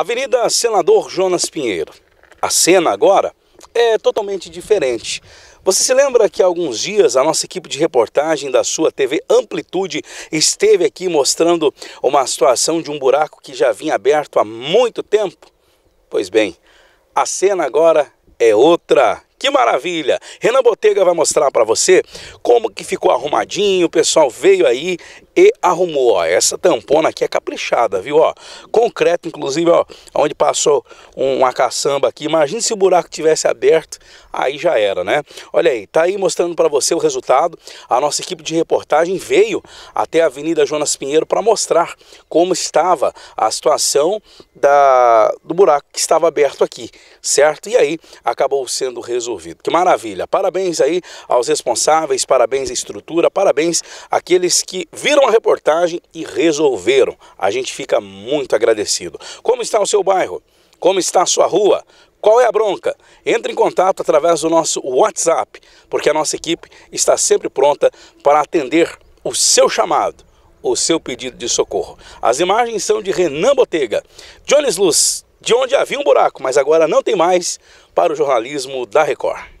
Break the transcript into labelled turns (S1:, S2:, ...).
S1: Avenida Senador Jonas Pinheiro. A cena agora é totalmente diferente. Você se lembra que há alguns dias a nossa equipe de reportagem da sua TV Amplitude esteve aqui mostrando uma situação de um buraco que já vinha aberto há muito tempo? Pois bem, a cena agora é outra que maravilha! Renan Botega vai mostrar para você como que ficou arrumadinho, o pessoal veio aí e arrumou, ó. Essa tampona aqui é caprichada, viu, ó. Concreto, inclusive, ó, onde passou uma caçamba aqui. Imagina se o buraco tivesse aberto, aí já era, né? Olha aí, tá aí mostrando para você o resultado. A nossa equipe de reportagem veio até a Avenida Jonas Pinheiro para mostrar como estava a situação da, do buraco que estava aberto aqui, certo? E aí acabou sendo resolvido resolvido. Que maravilha! Parabéns aí aos responsáveis, parabéns à estrutura, parabéns àqueles que viram a reportagem e resolveram. A gente fica muito agradecido. Como está o seu bairro? Como está a sua rua? Qual é a bronca? Entre em contato através do nosso WhatsApp, porque a nossa equipe está sempre pronta para atender o seu chamado, o seu pedido de socorro. As imagens são de Renan Botega. Jones Luz, de onde havia um buraco, mas agora não tem mais para o jornalismo da Record.